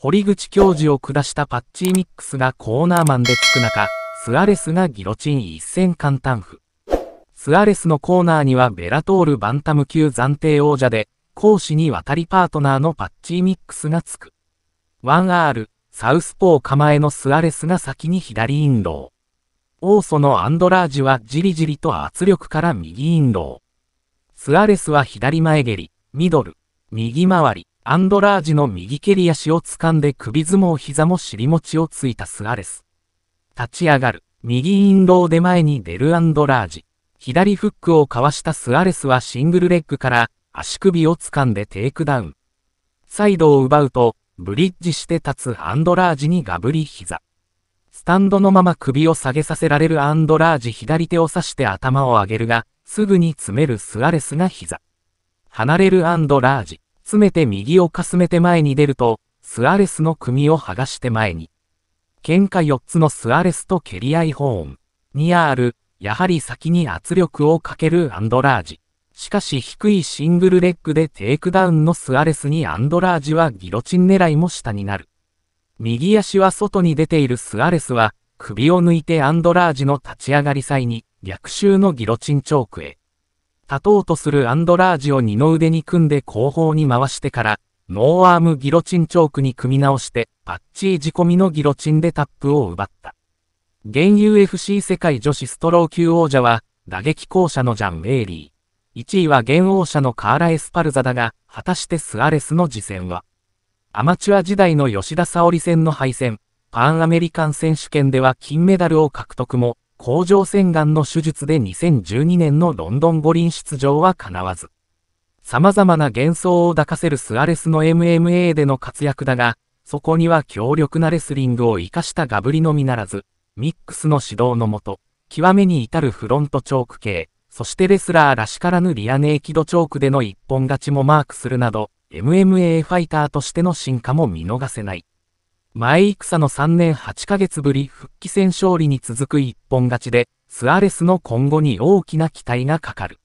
堀口教授を下したパッチーミックスがコーナーマンでつく中、スアレスがギロチン一戦簡単譜。スアレスのコーナーにはベラトールバンタム級暫定王者で、講師に渡りパートナーのパッチーミックスがつく。1R、サウスポー構えのスアレスが先に左インロー。オーソのアンドラージはじりじりと圧力から右インロー。スアレスは左前蹴り、ミドル、右回り、アンドラージの右蹴り足を掴んで首相撲膝も尻餅をついたスアレス。立ち上がる、右インロー出前に出るアンドラージ。左フックをかわしたスアレスはシングルレッグから足首を掴んでテイクダウン。サイドを奪うと、ブリッジして立つアンドラージにガブリ膝。スタンドのまま首を下げさせられるアンドラージ左手を刺して頭を上げるが、すぐに詰めるスアレスが膝。離れるアンドラージ。詰めて右をかすめて前に出ると、スアレスの組を剥がして前に。喧嘩4つのスアレスと蹴り合いホーン。2R、やはり先に圧力をかけるアンドラージ。しかし低いシングルレッグでテイクダウンのスアレスにアンドラージはギロチン狙いも下になる。右足は外に出ているスアレスは、首を抜いてアンドラージの立ち上がり際に逆襲のギロチンチョークへ。立とうとするアンドラージを二の腕に組んで後方に回してから、ノーアームギロチンチョークに組み直して、パッチー仕込みのギロチンでタップを奪った。現 UFC 世界女子ストロー級王者は、打撃校舎のジャン・ウェイリー。1位は現王者のカーラ・エスパルザだが、果たしてスアレスの次戦は。アマチュア時代の吉田沙織戦の敗戦、パンアメリカン選手権では金メダルを獲得も、甲状腺がんの手術で2012年のロンドン五輪出場は叶わず。様々な幻想を抱かせるスアレスの MMA での活躍だが、そこには強力なレスリングを活かしたガブリのみならず、ミックスの指導のもと、極めに至るフロントチョーク系、そしてレスラーらしからぬリアネーキドチョークでの一本勝ちもマークするなど、MMA ファイターとしての進化も見逃せない。前戦の3年8ヶ月ぶり復帰戦勝利に続く一本勝ちで、スアレスの今後に大きな期待がかかる。